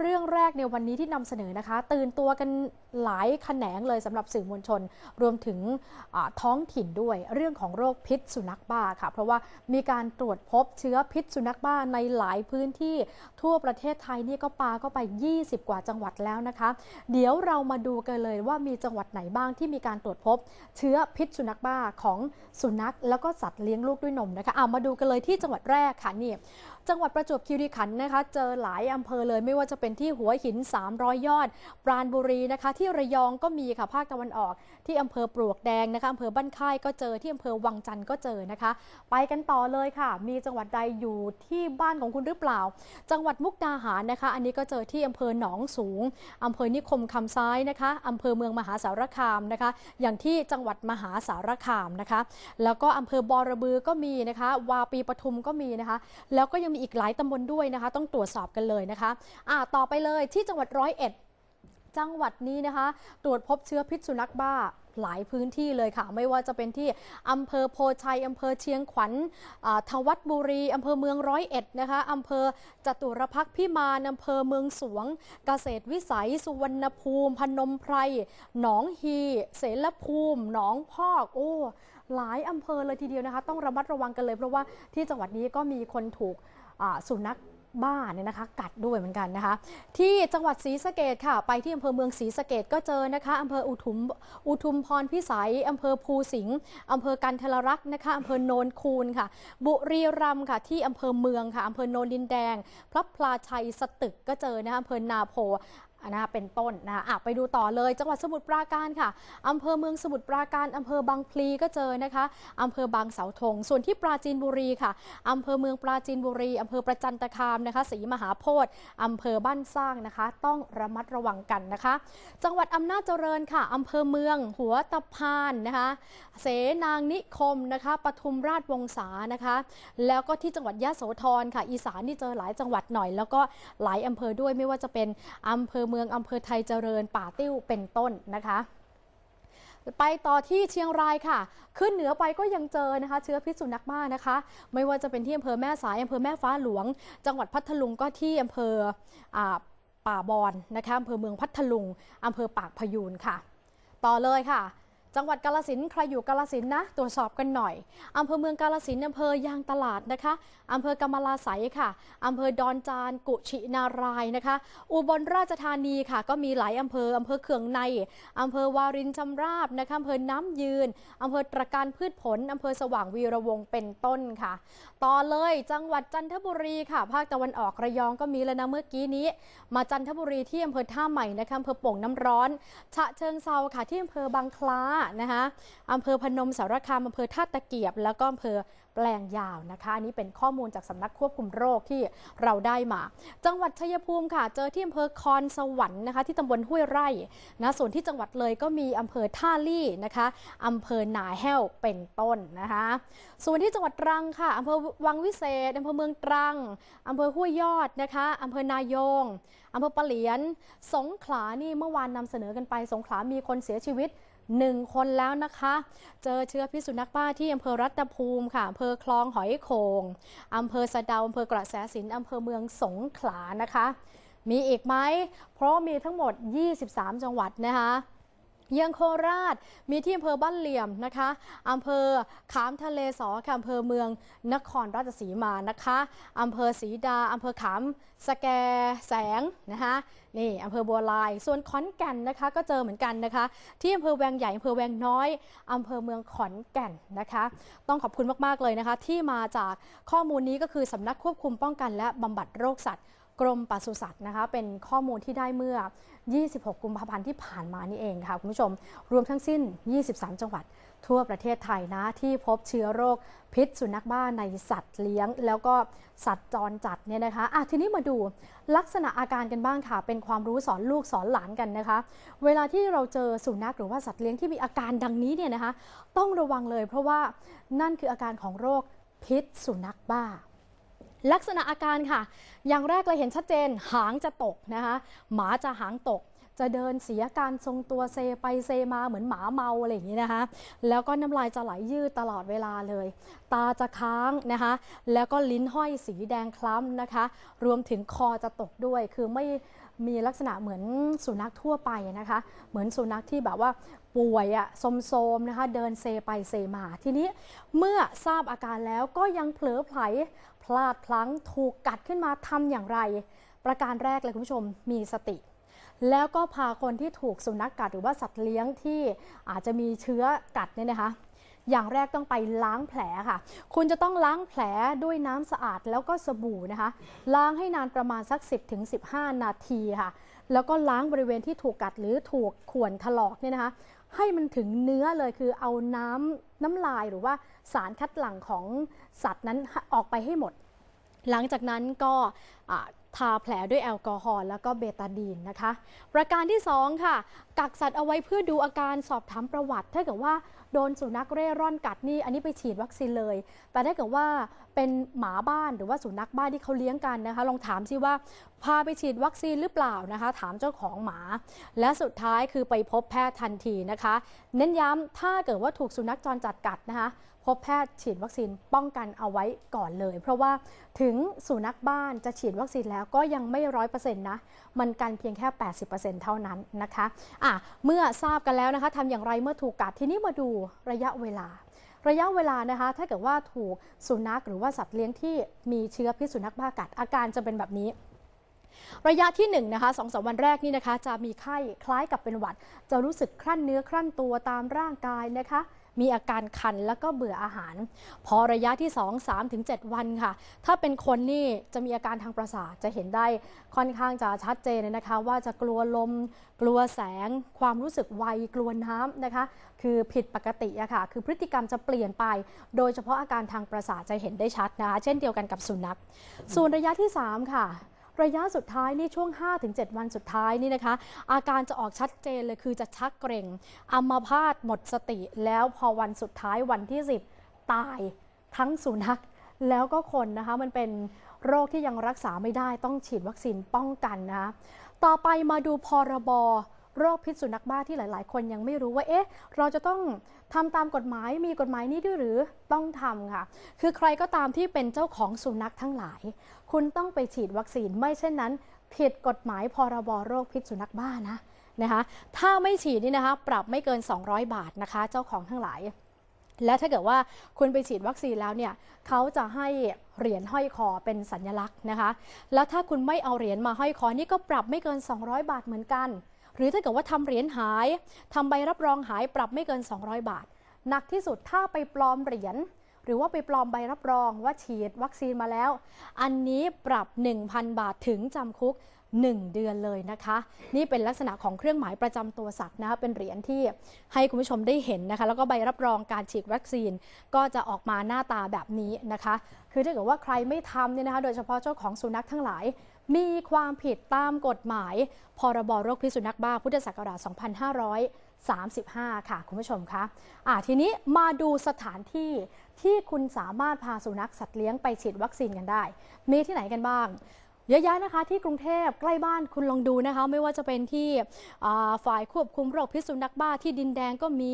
เรื่องแรกในวันนี้ที่นำเสนอนะคะ ตื่นตัวกันหลายแขนงเลยสำหรับสื่อมวลชนรวมถึงท้องถิ่นด้วยเรื่องของโรคพิษสุนัขบ้าค่ะ เพราะว่ามีการตรวจพบเชื้อพิษสุนัขบ้าในหลายพื้นที่ทั่วประเทศไทยนี่ก็ปาก็ไป 20 กว่าจังหวัดแล้วนะคะ เดี๋ยวเรามาดูกันเลยว่ามีจังหวัดไหนบ้างที่มีการตรวจพบ เชื้อพิษสุนัขบ้าของสุนัข แล้วก็สัตว์เลี้ยงลูกด้วยนมนะคะเอามาดูกันเลยที่จังหวัดแรกค่ะนี่จังหวัดประจวบคีรีขันธ์นะคะ เจอหลายอำเภอเลยไม่ว่าจะเป็นที่หัวหิน 300 ยอด ปราณบุรีนะคะ ที่ระยองก็มีค่ะภาคตะวันออก ที่อำเภอปลวกแดงนะคะอำเภอบ้านค่ายก็เจอที่อำเภอวังจันทร์ก็เจอนะคะไปกันต่อเลยค่ะ มีจังหวัดใดอยู่ที่บ้านของคุณหรือเปล่า จังหวัดมุกดาหารนะคะ อันนี้ก็เจอที่ อำเภอหนองสูงอำเภอนิคมคำซ้ายนะคะอำเภอเมืองมหาสารคามนะคะ อย่างที่จังหวัดมหาสารคามนะคะ แล้วก็อำเภอบอระบือก็มีนะคะวาปีปทุมก็มีนะคะ แล้วก็ยังมีีอีกหลายตำบลด้วยนะคะต้องตรวจสอบกันเลยนะคะอ่าต่อไปเลยที่จังหวัดร้อยเอ็ดจังหวัดนี้นะคะ ตรวจพบเชื้อพิษสุนัขบ้าหลายพื้นที่เลยค่ะ ไม่ว่าจะเป็นที่อำเภอโพชัยอำเภอเชียงขวัญทวัดบุรีอำเภอเมืองร้อยเอ็ดนะคะอำเภอจตุรพักพิมานอำเภอเมืองสวง เกษตรวิสัย สุวรรณภูมิ พนมไพร หนองฮีเสรภูมิหนองพอก โอ้หลายอำเภอเลยทีเดียวนะคะ ต้องระมัดระวังกันเลย เพราะว่าที่จังหวัดนี้ก็มีคนถูกสุนัขบ้าเนี่ยนะคะ กัดด้วยเหมือนกันนะคะ ที่จังหวัดศรีสะเกดค่ะ ไปที่อำเภอเมืองศรีสะเกดก็เจอนะคะอำเภออุทุมอุทุมพรพิสัยอำเภอภูสิงห์อำเภอกันทลรักษ์นะคะอำเภอโนนคูนค่ะ บุรีรัมย์ค่ะที่อำเภอเมืองค่ะอำเภอโนนดินแดงพระพลาชัยสตึกก็เจอนะคะอำเภอนาโพนะเป็นต้นนะคะะไปดูต่อเลย จังหวัดสมุทรปราการค่ะอำเภอเมืองสมุทรปราการอำเภอบางพลีก็เจอนะคะอำเภอบางเสาธงส่วนที่ปราจีนบุรีค่ะอำเภอเมืองปราจีนบุรีอำเภอประจันตคามนะคะ ศรีมหาโพธิ์อำเภอบ้านสร้างนะคะ ต้องระมัดระวังกันนะคะ จังหวัดอำนาจเจริญค่ะอำเภอเมืองหัวตะพานนะคะ เสนางนิคมนะคะ ปทุมราชวงศานะคะ แล้วก็ที่จังหวัดยะโสธรค่ะอีสานนี่เจอหลายจังหวัดหน่อย แล้วก็หลายอำเภอด้วย ไม่ว่าจะเป็นอำเภอเมืองอำเภอไทยเจริญป่าติ้วเป็นต้นนะคะ ไปต่อที่เชียงรายค่ะ ขึ้นเหนือไปก็ยังเจอนะคะเชื้อพิษสุนัขบ้านะคะ ไม่ว่าจะเป็นที่อำเภอแม่สายอำเภอแม่ฟ้าหลวง จังหวัดพัทลุง ก็ที่อำเภอป่าบอนนะคะอำเภอเมืองพัทลุงอำเภอปากพยูนค่ะ ต่อเลยค่ะจังหวัดกาลสินใครอยู่กาลสินนะ ตรวจสอบกันหน่อยอำเภอเมืองกาลสินอำเภอยางตลาดนะคะอำเภอกำมะลาไสค่ะอำเภอดอนจานกุชินารายนะคะ อุบลราชธานีค่ะ ก็มีหลายอำเภออำเภอเขืองในอำเภอวารินชำราบนะคะอำเภอน้ำยืนอำเภอตรการพืชผลอำเภอสว่างวีระวงเป็นต้นค่ะ ต่อเลย จังหวัดจันทบุรีค่ะ ภาคตะวันออกระยองก็มีแล้วนะเมื่อกี้นี้ มาจันทบุรีที่อำเภอท่าใหม่นะคะอำเภอโป่งน้ำร้อนฉะเชิงเซาค่ะที่อำเภอบางคล้านะคะอำเภอพนมสารคามอำเภอท่าตะเกียบแล้วก็อำเภอแปลงยาวนะคะ อันนี้เป็นข้อมูลจากสำนักควบคุมโรคที่เราได้มา จังหวัดชัยภูมิค่ะ เจอที่อำเภอคอนสวรรค์นะคะ ที่ตำบลห้วยไร่ นะ ส่วนที่จังหวัดเลยก็มีอำเภอท่าลี่นะคะอำเภอหนาแห้วเป็นต้นนะคะ ส่วนที่จังหวัดตรังค่ะอำเภอวังวิเศษอำเภอเมืองตรังอำเภอห้วยยอดนะคะอำเภอนายงอำเภอปะเหลียน สงขลานี่เมื่อวานนำเสนอกันไป สงขลา มีคนเสียชีวิตหนึ่งคนแล้วนะคะ เจอเชื้อพิษสุนัขบ้าที่อำเภอรัตภูมิค่ะอำเภอคลองหอยโขงอำเภอสะเดาอำเภอกระแสสินอำเภอเมืองสงขลานะคะ มีอีกไหมเพราะมีทั้งหมด 23 จังหวัดนะคะยังโคราชมีที่อำเภอบ้านเหลี่ยมนะคะอำเภอขามทะเลสอค่ะอำเภอเมืองนครราชสีมานะคะอำเภอศรีดาอำเภอขามสแกแสงนะคะนี่อำเภอบัวลาย ส่วนขอนแก่นนะคะ ก็เจอเหมือนกันนะคะ ที่อำเภอแวงใหญ่อำเภอแวงน้อยอำเภอเมืองขอนแก่นนะคะ ต้องขอบคุณมาก ๆ เลยนะคะ ที่มาจากข้อมูลนี้ก็คือสำนักควบคุมป้องกันและบำบัดโรคสัตว์กรมปศุสัตว์นะคะเป็นข้อมูลที่ได้เมื่อ 26 กุมภาพันธ์ที่ผ่านมานี่เองค่ะ คุณผู้ชม รวมทั้งสิ้น 23 จังหวัดทั่วประเทศไทยนะที่พบเชื้อโรคพิษ สุนัขบ้าในสัตว์เลี้ยง แล้วก็สัตว์จรจัดเนี่ยนะคะอ่ะทีนี้มาดูลักษณะอาการกันบ้างค่ะ เป็นความรู้สอนลูกสอนหลานกันนะคะ เวลาที่เราเจอสุนัขหรือว่าสัตว์เลี้ยงที่มีอาการดังนี้เนี่ยนะคะต้องระวังเลยเพราะว่านั่นคืออาการของโรคพิษสุนัขบ้าลักษณะอาการค่ะ อย่างแรกเลยเห็นชัดเจน หางจะตกนะคะ หมาจะหางตกจะเดินเสียการทรงตัวเซไปเซมาเหมือนหมาเมาอะไรอย่างนี้นะคะ แล้วก็น้ำลายจะไหลยยืดตลอดเวลาเลย ตาจะค้างนะคะ แล้วก็ลิ้นห้อยสีแดงคล้ำนะคะ รวมถึงคอจะตกด้วย คือไม่มีลักษณะเหมือนสุนัขทั่วไปนะคะ เหมือนสุนัขที่แบบว่าป่วยอะโสมๆนะคะ เดินเซไปเซมา ทีนี้เมื่อทราบอาการแล้วก็ยังเผลอไผล พลาดพลั้ง ถูกกัดขึ้นมาทำอย่างไร ประการแรกเลยคุณผู้ชมมีสติแล้วก็พาคนที่ถูกสุนัขกกัดหรือว่าสัตว์เลี้ยงที่อาจจะมีเชื้อกัดเนี่ยนะคะ อย่างแรกต้องไปล้างแผลค่ะ คุณจะต้องล้างแผลด้วยน้ำสะอาดแล้วก็สบู่นะคะ ล้างให้นานประมาณสัก 10-15 นาทีค่ะ แล้วก็ล้างบริเวณที่ถูกกัดหรือถูกข่วนถลอกเนี่ยนะคะ ให้มันถึงเนื้อเลยคือเอาน้ำน้ำลายหรือว่าสารคัดหลั่งของสัตว์นั้นออกไปให้หมด หลังจากนั้นก็ทาแผลด้วยแอลกอฮอล์แล้วก็เบตาดีนนะคะ ประการที่ 2 ค่ะ กักสัตว์เอาไว้เพื่อดูอาการสอบถามประวัติ ถ้าเกิดว่าโดนสุนัขเร่ร่อนกัดนี่ อันนี้ไปฉีดวัคซีนเลย แต่ถ้าเกิดว่าเป็นหมาบ้านหรือว่าสุนัขบ้านที่เขาเลี้ยงกันนะคะ ลองถามซิว่าพาไปฉีดวัคซีนหรือเปล่านะคะ ถามเจ้าของหมา และสุดท้ายคือไปพบแพทย์ทันทีนะคะ เน้นย้ำถ้าเกิดว่าถูกสุนัขจร จัดกัดนะคะ พบแพทย์ฉีดวัคซีนป้องกันเอาไว้ก่อนเลย เพราะว่าถึงสุนัขบ้านจะฉีดวัคซีนแล้วก็ยังไม่ร้อยเปอร์เซ็นต์นะมันกันเพียงแค่แปดสิบเท่านั้นนะคะอ่ะเมื่อทราบกันแล้วนะคะทำอย่างไรเมื่อถูกกัดทีนี้มาดูระยะเวลา ระยะเวลานะคะ ถ้าเกิดว่าถูกสุนัข หรือว่าสัตว์เลี้ยงที่มีเชื้อพิษสุนัขบ้ากัดอาการจะเป็นแบบนี้ระยะที่1นะคะสองสวันแรกนี่นะคะจะมีไข้คล้ายกับเป็นหวัด จะรู้สึกครั่นเนื้อครั่นตัวตามร่างกายนะคะมีอาการคันแล้วก็เบื่ออาหาร พอระยะที่2 3ถึง7วันค่ะ ถ้าเป็นคนนี่จะมีอาการทางประสาทจะเห็นได้ค่อนข้างจะชัดเจนนะคะว่าจะกลัวลม กลัวแสง ความรู้สึกไวกลัวน้ำนะคะคือผิดปกติอะค่ะคือพฤติกรรมจะเปลี่ยนไป โดยเฉพาะอาการทางประสาทจะเห็นได้ชัดนะคะเช่นเดียวกันกับสุนัขส่วนระยะที่3ค่ะระยะสุดท้ายนี่ช่วง 5-7 วันสุดท้ายนี่นะคะ อาการจะออกชัดเจนเลยคือจะชักเกร็งอัมพาตหมดสติแล้วพอวันสุดท้ายวันที่ 10 ตายทั้งสุนัขแล้วก็คนนะคะ มันเป็นโรคที่ยังรักษาไม่ได้ต้องฉีดวัคซีนป้องกันนะคะต่อไปมาดูพรบรโรคพิษสุนัขบ้าที่หลายๆ คนยังไม่รู้ว่า เอ๊ะ เราจะต้องทำตามกฎหมาย มีกฎหมายนี้ด้วยหรือต้องทำค่ะ คือใครก็ตามที่เป็นเจ้าของสุนัขทั้งหลาย คุณต้องไปฉีดวัคซีน ไม่เช่นนั้น ผิดกฎหมาย พรบโรคพิษสุนัขบ้านะนะคะ ถ้าไม่ฉีดนี่นะคะปรับไม่เกิน 200 บาทนะคะ เจ้าของทั้งหลาย และถ้าเกิดว่าคุณไปฉีดวัคซีนแล้วเนี่ย เขาจะให้เหรียญห้อยคอเป็นสัญลักษณ์นะคะ แล้วถ้าคุณไม่เอาเหรียญมาห้อยคอนี่ก็ปรับไม่เกิน 200 บาทเหมือนกันหรือถ้าเกิดว่าทำเหรียญหายทำใบรับรองหายปรับไม่เกิน 200 บาทหนักที่สุดถ้าไปปลอมเหรียญหรือว่าไปปลอมใบรับรองว่าฉีด วัคซีนมาแล้ว อันนี้ปรับ 1,000 บาทถึงจำคุก 1 เดือนเลยนะคะ นี่เป็นลักษณะของเครื่องหมายประจำตัวสัตว์นะคะเป็นเหรียญที่ให้คุณผู้ชมได้เห็นนะคะแล้วก็ใบรับรองการฉีดวัคซีนก็จะออกมาหน้าตาแบบนี้นะคะ คือถ้าเกิดว่าใครไม่ทำเนี่ยนะคะโดยเฉพาะเจ้าของสุนัขทั้งหลายมีความผิดตามกฎหมาย พรบโรคพิษสุนัขบ้า พุทธศักราช 2535 ค่ะคุณผู้ชมคะะทีนี้มาดูสถานที่ที่คุณสามารถพาสุนัขสัตว์เลี้ยงไปฉีดวัคซีนกันได้ มีที่ไหนกันบ้าง เยอะๆนะคะที่กรุงเทพใกล้บ้านคุณลองดูนะคะไม่ว่าจะเป็นที่ฝ่ายควบคุมโรคพิษสุนัขบ้าที่ดินแดงก็มี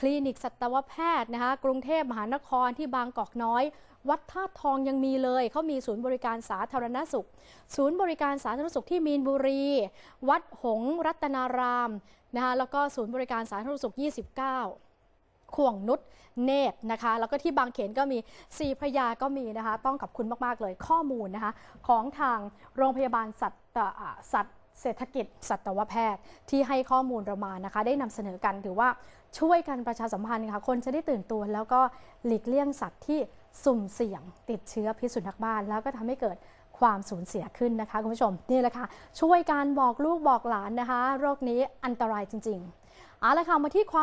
คลินิกสัตวแพทย์นะคะกรุงเทพมหานครที่บางกอกน้อยวัดธาตุทองยังมีเลย เขามีศูนย์บริการสาธารณสุข ศูนย์บริการสาธารณสุขที่มีนบุรี วัดหงรัตนารามนะคะ แล้วก็ศูนย์บริการสาธารณสุข29 ข่วงนุชเนตรนะคะ แล้วก็ที่บางเขนก็มีสีพยาก็มีนะคะ ต้องขอบคุณมากๆเลยข้อมูลนะคะของทางโรงพยาบาลสัตว์สัตว์เศรษฐกิจสัตวแพทย์ที่ให้ข้อมูลเรามานะคะ ได้นำเสนอกันถือว่าช่วยกันประชาสัมพันธ์ค่ะคนจะได้ตื่นตัวแล้วก็หลีกเลี่ยงสัตว์ที่สุ่มเสี่ยงติดเชื้อพิษสุนัขบ้าน แล้วก็ทำให้เกิดความสูญเสียขึ้นนะคะคุณผู้ชม นี่แหละค่ะช่วยการบอกลูกบอกหลานนะคะ โรคนี้อันตรายจริงๆเอาละค่ะมาที่ความ